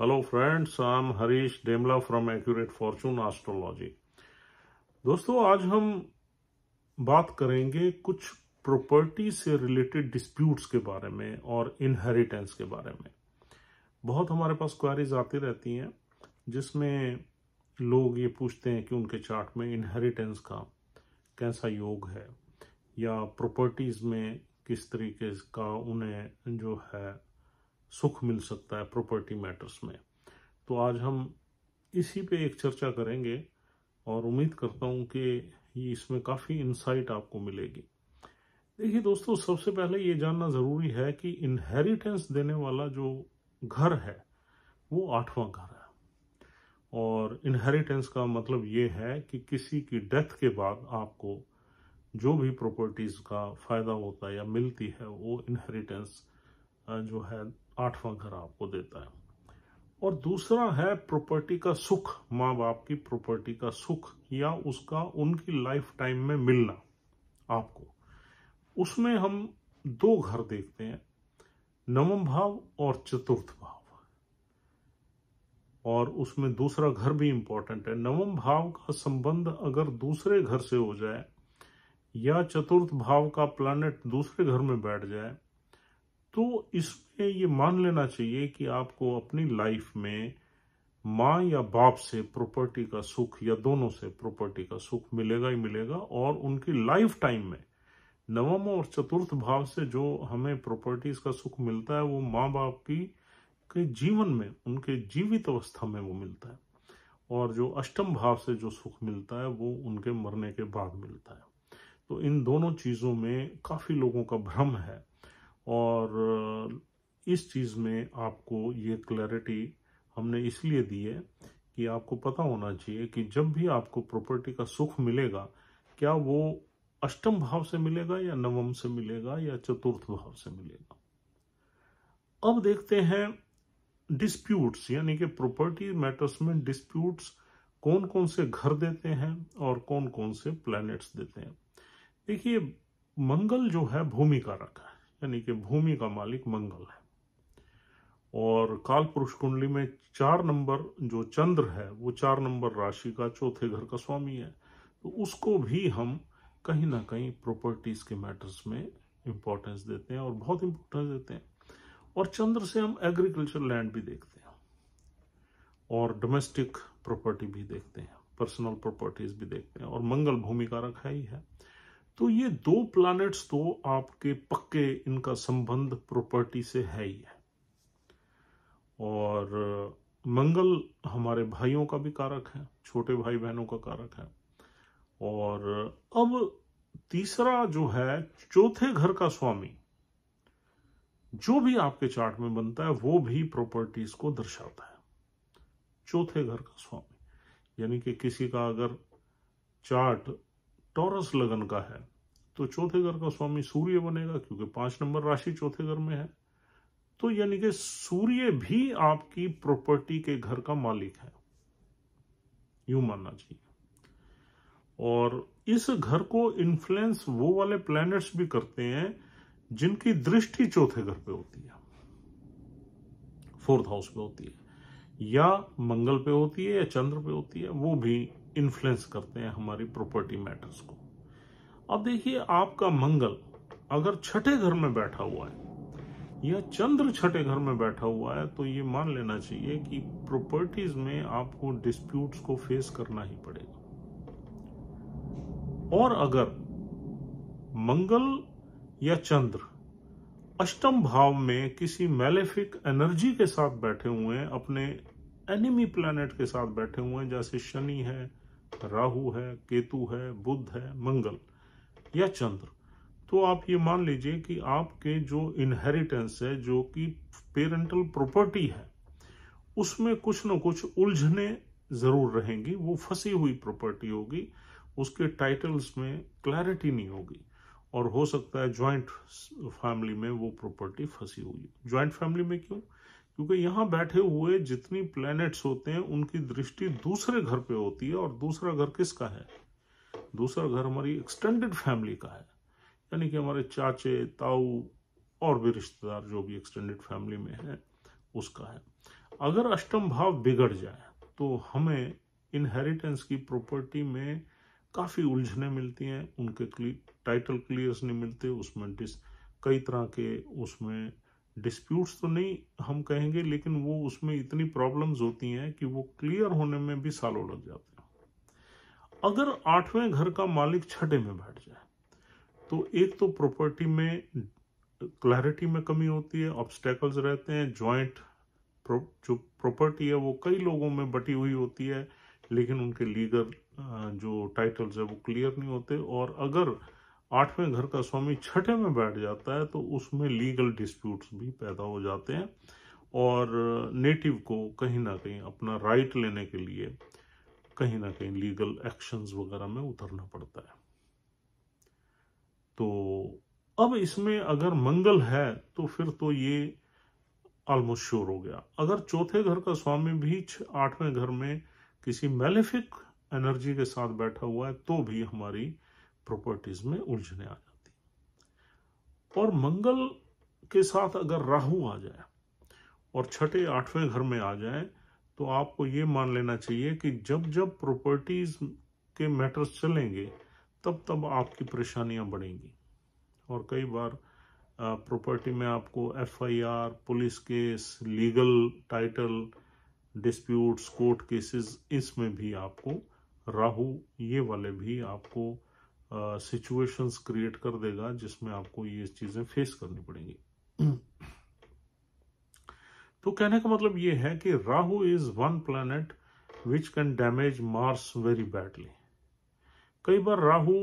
hello friends I am Harish Demla from accurate fortune astrology दोस्तों आज हम बात करेंगे कुछ प्रॉपर्टी से रिलेटेड डिस्प्यूट्स के बारे में और इनहेरिटेंस के बारे में बहुत हमारे पास क्वारीज आती रहती हैं जिसमें लोग ये पूछते हैं कि उनके चार्ट में इनहेरिटेंस का कैसा योग है या प्रॉपर्टीज में किस तरीके का उन्हें जो है सुख मिल सकता है प्रॉपर्टी मैटर्स में तो आज हम इसी पे एक चर्चा करेंगे और उम्मीद करता हूँ कि ये इसमें काफ़ी इंसाइट आपको मिलेगी देखिए दोस्तों सबसे पहले ये जानना ज़रूरी है कि इनहेरिटेंस देने वाला जो घर है वो आठवां घर है और इनहेरिटेंस का मतलब ये है कि किसी की डेथ के बाद आपको जो भी प्रॉपर्टीज़ का फ़ायदा होता है या मिलती है वो इनहेरिटेंस जो है आठवां घर आपको देता है और दूसरा है प्रॉपर्टी का सुख माँ बाप की प्रॉपर्टी का सुख या उसका उनकी लाइफ टाइम में मिलना आपको उसमें हम दो घर देखते हैं नवम भाव और चतुर्थ भाव और उसमें दूसरा घर भी इंपॉर्टेंट है नवम भाव का संबंध अगर दूसरे घर से हो जाए या चतुर्थ भाव का प्लानिट दूसरे घर में बैठ जाए तो इसमें ये मान लेना चाहिए कि आपको अपनी लाइफ में माँ या बाप से प्रॉपर्टी का सुख या दोनों से प्रॉपर्टी का सुख मिलेगा ही मिलेगा और उनकी लाइफ टाइम में नवम और चतुर्थ भाव से जो हमें प्रॉपर्टीज का सुख मिलता है वो माँ बाप की के जीवन में उनके जीवित अवस्था में वो मिलता है और जो अष्टम भाव से जो सुख मिलता है वो उनके मरने के बाद मिलता है तो इन दोनों चीज़ों में काफ़ी लोगों का भ्रम है और इस चीज़ में आपको ये क्लैरिटी हमने इसलिए दी है कि आपको पता होना चाहिए कि जब भी आपको प्रॉपर्टी का सुख मिलेगा क्या वो अष्टम भाव से मिलेगा या नवम से मिलेगा या चतुर्थ भाव से मिलेगा अब देखते हैं डिस्प्यूट्स यानी कि प्रॉपर्टी मैटर्स में डिस्प्यूट्स कौन कौन से घर देते हैं और कौन कौन से प्लैनेट्स देते हैं देखिए मंगल जो है भूमि का रखा है यानी कि भूमि का मालिक मंगल है और काल पुरुष कुंडली में चार नंबर जो चंद्र है वो चार नंबर राशि का चौथे घर का स्वामी है तो उसको भी हम कहीं ना कहीं प्रॉपर्टीज के मैटर्स में इम्पोर्टेंस देते हैं और बहुत इंपॉर्टेंस देते हैं और चंद्र से हम एग्रीकल्चर लैंड भी देखते हैं और डोमेस्टिक प्रॉपर्टी भी देखते हैं पर्सनल प्रॉपर्टीज भी देखते हैं और मंगल भूमि कारक है ही है तो ये दो प्लैनेट्स तो आपके पक्के इनका संबंध प्रॉपर्टी से है ही है और मंगल हमारे भाइयों का भी कारक है छोटे भाई बहनों का कारक है और अब तीसरा जो है चौथे घर का स्वामी जो भी आपके चार्ट में बनता है वो भी प्रॉपर्टीज को दर्शाता है चौथे घर का स्वामी यानी कि किसी का अगर चार्ट टॉरस लगन का है तो चौथे घर का स्वामी सूर्य बनेगा क्योंकि पांच नंबर राशि चौथे घर में है तो यानी कि सूर्य भी आपकी प्रॉपर्टी के घर का मालिक है यूं मानना चाहिए और इस घर को इन्फ्लुएंस वो वाले प्लैनेट्स भी करते हैं जिनकी दृष्टि चौथे घर पे होती है फोर्थ हाउस पे होती है या मंगल पे होती है या चंद्र पे होती है वो भी इन्फ्लुएंस करते हैं हमारी प्रॉपर्टी मैटर्स को अब देखिए आपका मंगल अगर छठे घर में बैठा हुआ है या चंद्र छठे घर में बैठा हुआ है तो ये मान लेना चाहिए कि प्रॉपर्टीज में आपको डिस्प्यूट्स को फेस करना ही पड़ेगा और अगर मंगल या चंद्र अष्टम भाव में किसी मेलेफिक एनर्जी के साथ बैठे हुए हैं अपने एनिमी प्लैनेट के साथ बैठे हुए हैं जैसे शनि है राहु है केतु है बुद्ध है मंगल या चंद्र तो आप ये मान लीजिए कि आपके जो इनहेरिटेंस है जो कि पेरेंटल प्रॉपर्टी है उसमें कुछ ना कुछ उलझने जरूर रहेंगी वो फंसी हुई प्रॉपर्टी होगी उसके टाइटल्स में क्लैरिटी नहीं होगी और हो सकता है ज्वाइंट फैमिली में वो प्रॉपर्टी फंसी हुई ज्वाइंट फैमिली में क्यों क्योंकि यहाँ बैठे हुए जितनी प्लैनेट्स होते हैं उनकी दृष्टि दूसरे घर पे होती है और दूसरा घर किसका है दूसरा घर हमारी एक्सटेंडेड फैमिली का है यानी कि हमारे चाचे ताऊ और भी रिश्तेदार जो भी एक्सटेंडेड फैमिली में है उसका है अगर अष्टम भाव बिगड़ जाए तो हमें इनहेरिटेंस की प्रॉपर्टी में काफ़ी उलझने मिलती हैं उनके क्ली टाइटल क्लियर्स नहीं मिलते उसमें डिस कई तरह के उसमें डिस्प्यूट्स तो नहीं हम कहेंगे लेकिन वो उसमें इतनी प्रॉब्लम्स होती हैं कि वो क्लियर होने में भी सालों लग जाते हैं अगर आठवें घर का मालिक छठे में बैठ जाए तो एक तो प्रॉपर्टी में क्लैरिटी में कमी होती है ऑब्स्टेकल्स रहते हैं ज्वाइंट जो प्रॉपर्टी है वो कई लोगों में बटी हुई होती है लेकिन उनके लीगल जो टाइटल्स है वो क्लियर नहीं होते और अगर आठवें घर का स्वामी छठे में बैठ जाता है तो उसमें लीगल डिस्प्यूट्स भी पैदा हो जाते हैं और नेटिव को कहीं ना कहीं अपना राइट लेने के लिए कहीं ना कहीं लीगल एक्शंस वगैरह में उतरना पड़ता है तो अब इसमें अगर मंगल है तो फिर तो ये ऑलमोस्ट श्योर हो गया अगर चौथे घर का स्वामी भी आठवें घर में किसी मेलेफिक एनर्जी के साथ बैठा हुआ है तो भी हमारी प्रॉपर्टीज में उलझने आ जाती और मंगल के साथ अगर राहु आ जाए और छठे आठवें घर में आ जाए तो आपको ये मान लेना चाहिए कि जब जब प्रॉपर्टीज के मैटर्स चलेंगे तब तब आपकी परेशानियां बढ़ेंगी और कई बार प्रॉपर्टी में आपको FIR police case legal title disputes court cases इसमें भी आपको राहु ये वाले भी आपको सिचुएशंस क्रिएट कर देगा जिसमें आपको ये चीजें फेस करनी पड़ेंगी तो कहने का मतलब ये है कि Rahu is one planet which can damage Mars very badly कई बार राहु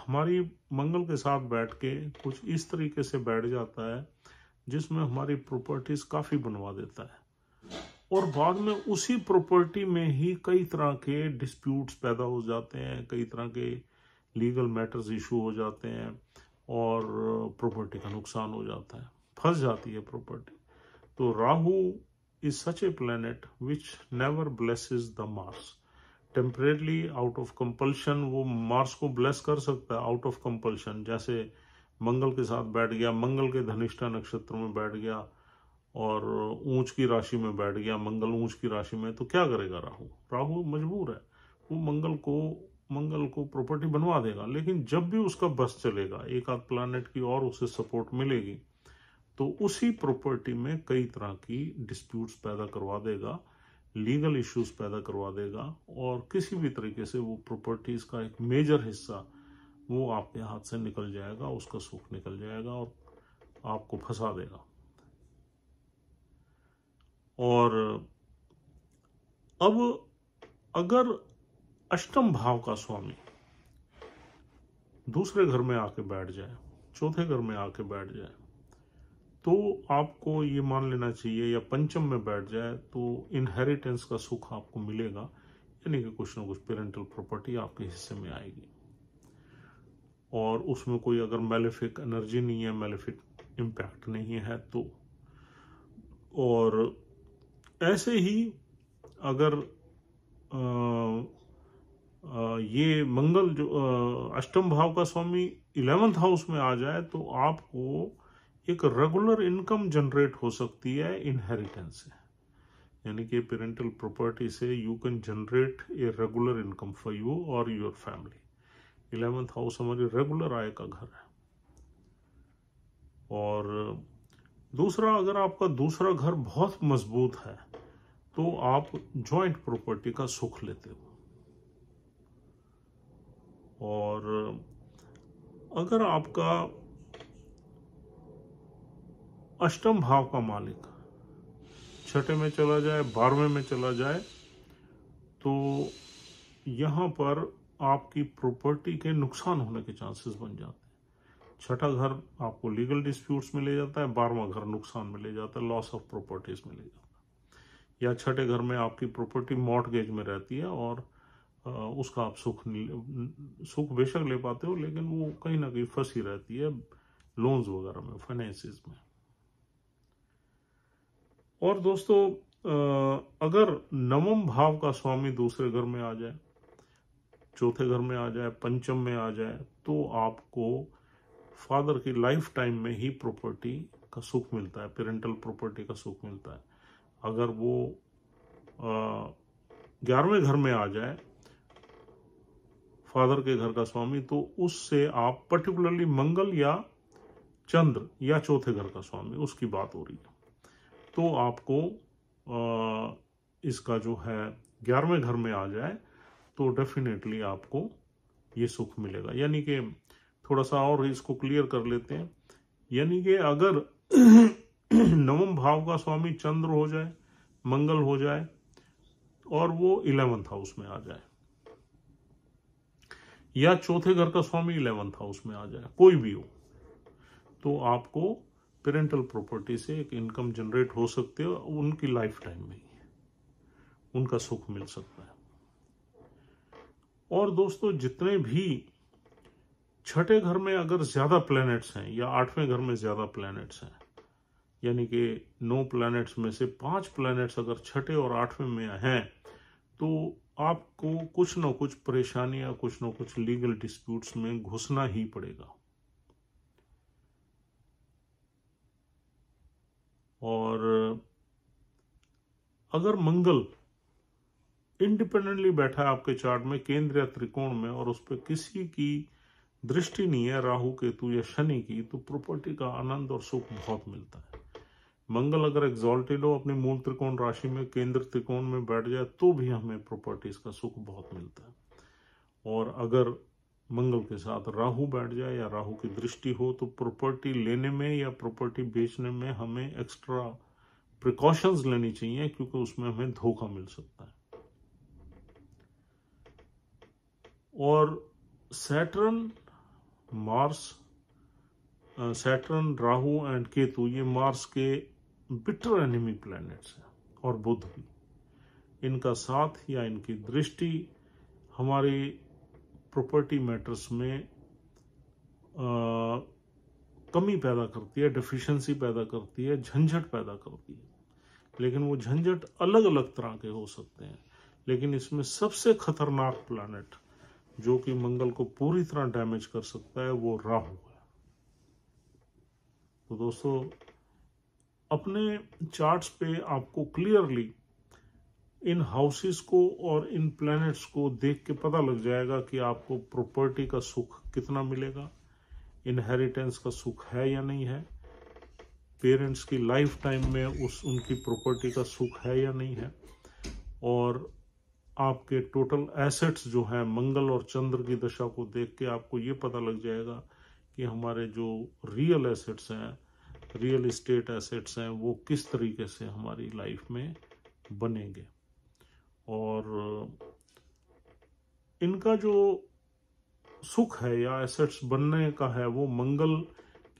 हमारी मंगल के साथ बैठ के कुछ इस तरीके से बैठ जाता है जिसमें हमारी प्रॉपर्टीज काफी बनवा देता है और बाद में उसी प्रॉपर्टी में ही कई तरह के डिस्प्यूट्स पैदा हो जाते हैं कई तरह के लीगल मैटर्स इशू हो जाते हैं और प्रॉपर्टी का नुकसान हो जाता है फंस जाती है प्रॉपर्टी तो Rahu is such a planet which never bless the Mars temporarily out of compulsion वो मार्स को ब्लेस कर सकता है आउट ऑफ कंपल्शन जैसे मंगल के साथ बैठ गया मंगल के धनिष्ठा नक्षत्र में बैठ गया और ऊंच की राशि में बैठ गया मंगल ऊंच की राशि में तो क्या करेगा राहु राहु मजबूर है वो मंगल को मंगल को प्रॉपर्टी बनवा देगा लेकिन जब भी उसका बस चलेगा एक आध प्लानट की और उसे सपोर्ट मिलेगी तो उसी प्रॉपर्टी में कई तरह की डिस्प्यूट्स पैदा करवा देगा लीगल इश्यूज पैदा करवा देगा और किसी भी तरीके से वो प्रॉपर्टीज का एक मेजर हिस्सा वो आपके हाथ से निकल जाएगा उसका सुख निकल जाएगा और आपको फंसा देगा और अब अगर अष्टम भाव का स्वामी दूसरे घर में आके बैठ जाए चौथे घर में आके बैठ जाए तो आपको ये मान लेना चाहिए या पंचम में बैठ जाए तो इनहेरिटेंस का सुख आपको मिलेगा यानी कि कुछ ना कुछ पेरेंटल प्रॉपर्टी आपके हिस्से में आएगी और उसमें कोई अगर मेलेफिक एनर्जी नहीं है मेलेफिक इम्पैक्ट नहीं है तो और ऐसे ही अगर ये मंगल जो अष्टम भाव का स्वामी इलेवेंथ हाउस में आ जाए तो आपको एक रेगुलर इनकम जनरेट हो सकती है इनहेरिटेंस से यानी कि पेरेंटल प्रॉपर्टी से you can generate a regular income for you और योर फैमिली इलेवेंथ हाउस हमारी रेगुलर आय का घर है और दूसरा अगर आपका दूसरा घर बहुत मजबूत है तो आप जॉइंट प्रॉपर्टी का सुख लेते हो और अगर आपका अष्टम भाव का मालिक छठे में चला जाए बारहवें में चला जाए तो यहाँ पर आपकी प्रॉपर्टी के नुकसान होने के चांसेस बन जाते हैं छठा घर आपको लीगल डिस्प्यूट्स में ले जाता है बारहवा घर नुकसान में ले जाता है लॉस ऑफ प्रॉपर्टीज में ले जाता है या छठे घर में आपकी प्रॉपर्टी मॉटगेज में रहती है और उसका आप सुख सुख बेशक ले पाते हो लेकिन वो कहीं ना कहीं फंसी रहती है लोन्स वगैरह में फाइनेंसिस में और दोस्तों अगर नवम भाव का स्वामी दूसरे घर में आ जाए चौथे घर में आ जाए पंचम में आ जाए तो आपको फादर की लाइफ टाइम में ही प्रॉपर्टी का सुख मिलता है पेरेंटल प्रॉपर्टी का सुख मिलता है अगर वो ग्यारहवें घर में आ जाए फादर के घर का स्वामी तो उससे आप पर्टिकुलरली मंगल या चंद्र या चौथे घर का स्वामी उसकी बात हो रही है तो आपको आ, इसका जो है ग्यारहवें घर में आ जाए तो डेफिनेटली आपको ये सुख मिलेगा यानी कि थोड़ा सा और इसको क्लियर कर लेते हैं यानी कि अगर नवम भाव का स्वामी चंद्र हो जाए मंगल हो जाए और वो इलेवंथ हाउस में आ जाए या चौथे घर का स्वामी इलेवंथ हाउस में आ जाए कोई भी हो तो आपको पेरेंटल प्रॉपर्टी से एक इनकम जनरेट हो सकती है उनकी लाइफ टाइम में उनका सुख मिल सकता है और दोस्तों जितने भी छठे घर में अगर ज्यादा प्लैनेट्स हैं या आठवें घर में ज्यादा प्लैनेट्स हैं यानी कि नौ प्लैनेट्स में से पांच प्लैनेट्स अगर छठे और आठवें में हैं तो आपको कुछ ना कुछ परेशानी या कुछ ना कुछ लीगल डिस्प्यूट्स में घुसना ही पड़ेगा और अगर मंगल इंडिपेंडेंटली बैठा है आपके चार्ट में केंद्र या त्रिकोण में और उस पर किसी की दृष्टि नहीं है राहु केतु या शनि की तो प्रॉपर्टी का आनंद और सुख बहुत मिलता है मंगल अगर एग्जॉल्टेड हो अपने मूल त्रिकोण राशि में केंद्र त्रिकोण में बैठ जाए तो भी हमें प्रॉपर्टीज का सुख बहुत मिलता है और अगर मंगल के साथ राहु बैठ जाए या राहु की दृष्टि हो तो प्रॉपर्टी लेने में या प्रॉपर्टी बेचने में हमें एक्स्ट्रा प्रिकॉशंस लेनी चाहिए क्योंकि उसमें हमें धोखा मिल सकता है और Saturn Mars Saturn Rahu and Ketu ये मार्स के बिटर एनिमी प्लैनेट्स हैं और बुध भी इनका साथ या इनकी दृष्टि हमारी प्रॉपर्टी मैटर्स में आ, कमी पैदा करती है डिफिशेंसी पैदा करती है झंझट पैदा करती है लेकिन वो झंझट अलग अलग तरह के हो सकते हैं लेकिन इसमें सबसे खतरनाक प्लानट जो कि मंगल को पूरी तरह डैमेज कर सकता है वो राहु है तो दोस्तों अपने चार्ट्स पे आपको क्लियरली इन हाउसेस को और इन प्लैनेट्स को देख के पता लग जाएगा कि आपको प्रॉपर्टी का सुख कितना मिलेगा इनहेरिटेंस का सुख है या नहीं है पेरेंट्स की लाइफ टाइम में उस उनकी प्रॉपर्टी का सुख है या नहीं है और आपके टोटल एसेट्स जो हैं मंगल और चंद्र की दशा को देख के आपको ये पता लग जाएगा कि हमारे जो रियल एसेट्स हैं रियल इस्टेट एसेट्स हैं वो किस तरीके से हमारी लाइफ में बनेंगे और इनका जो सुख है या एसेट्स बनने का है वो मंगल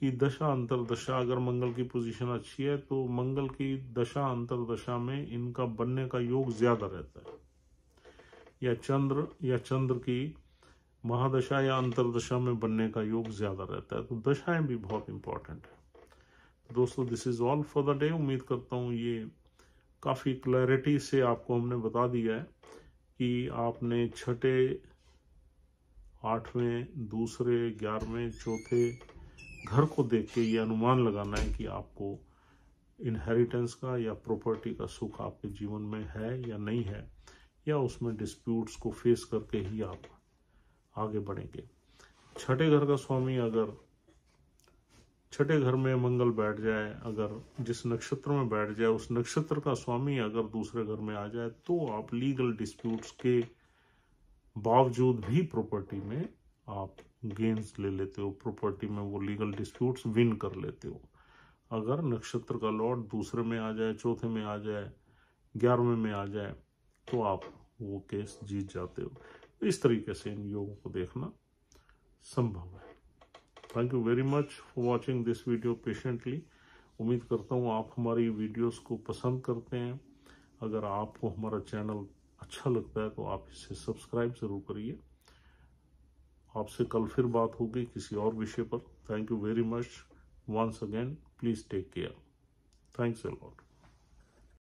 की दशा दशा अगर मंगल की पोजीशन अच्छी है तो मंगल की दशा अंतरदशा में इनका बनने का योग ज्यादा रहता है या चंद्र या चंद्र की महादशा या अंतरदशा में बनने का योग ज्यादा रहता है तो दशाएं भी बहुत इंपॉर्टेंट है दोस्तों this is all for the day उम्मीद करता हूँ ये काफ़ी क्लैरिटी से आपको हमने बता दिया है कि आपने छठे आठवें दूसरे ग्यारहवें चौथे घर को देख के ये अनुमान लगाना है कि आपको इनहेरिटेंस का या प्रॉपर्टी का सुख आपके जीवन में है या नहीं है या उसमें डिस्प्यूट्स को फेस करके ही आप आगे बढ़ेंगे छठे घर का स्वामी अगर छठे घर में मंगल बैठ जाए अगर जिस नक्षत्र में बैठ जाए उस नक्षत्र का स्वामी अगर दूसरे घर में आ जाए तो आप लीगल डिस्प्यूट्स के बावजूद भी प्रॉपर्टी में आप गेंस ले लेते हो प्रॉपर्टी में वो लीगल डिस्प्यूट्स विन कर लेते हो अगर नक्षत्र का लॉट दूसरे में आ जाए चौथे में आ जाए ग्यारहवें में आ जाए तो आप वो केस जीत जाते हो इस तरीके से इन योगों को देखना संभव है thank you very much for watching this video patiently उम्मीद करता हूँ आप हमारी वीडियोस को पसंद करते हैं अगर आपको हमारा चैनल अच्छा लगता है तो आप इसे सब्सक्राइब ज़रूर करिए आपसे कल फिर बात होगी किसी और विषय पर thank you very much once again please take care thanks a lot